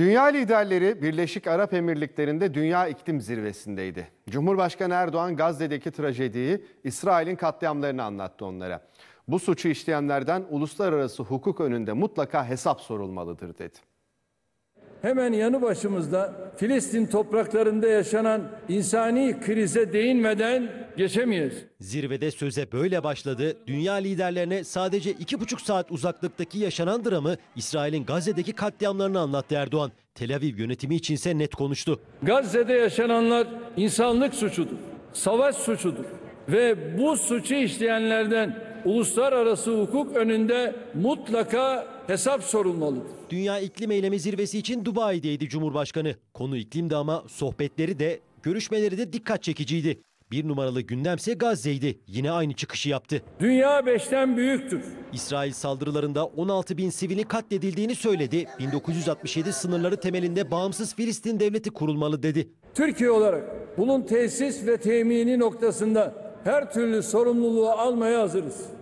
Dünya liderleri Birleşik Arap Emirlikleri'nde Dünya İklim Zirvesi'ndeydi. Cumhurbaşkanı Erdoğan Gazze'deki trajediyi, İsrail'in katliamlarını anlattı onlara. Bu suçu işleyenlerden uluslararası hukuk önünde mutlaka hesap sorulmalıdır dedi hemen yanı başımızda Filistin topraklarında yaşanan insani krize değinmeden geçemeyiz. Zirvede söze böyle başladı. Dünya liderlerine sadece iki buçuk saat uzaklıktaki yaşanan dramı İsrail'in Gazze'deki katliamlarını anlattı Erdoğan. Tel Aviv yönetimi içinse net konuştu. Gazze'de yaşananlar insanlık suçudur, savaş suçudur ve bu suçu işleyenlerden uluslararası hukuk önünde mutlaka hesap sorulmalıdır. Dünya İklim Eylemi Zirvesi için Dubai'deydi Cumhurbaşkanı. Konu iklimdi ama sohbetleri de görüşmeleri de dikkat çekiciydi. Bir numaralı gündemse Gazze'ydi. Yine aynı çıkışı yaptı. Dünya beşten büyüktür. İsrail saldırılarında 16 bin sivili katledildiğini söyledi. 1967 sınırları temelinde bağımsız Filistin devleti kurulmalı dedi. Türkiye olarak bunun tesis ve temini noktasında her türlü sorumluluğu almaya hazırız.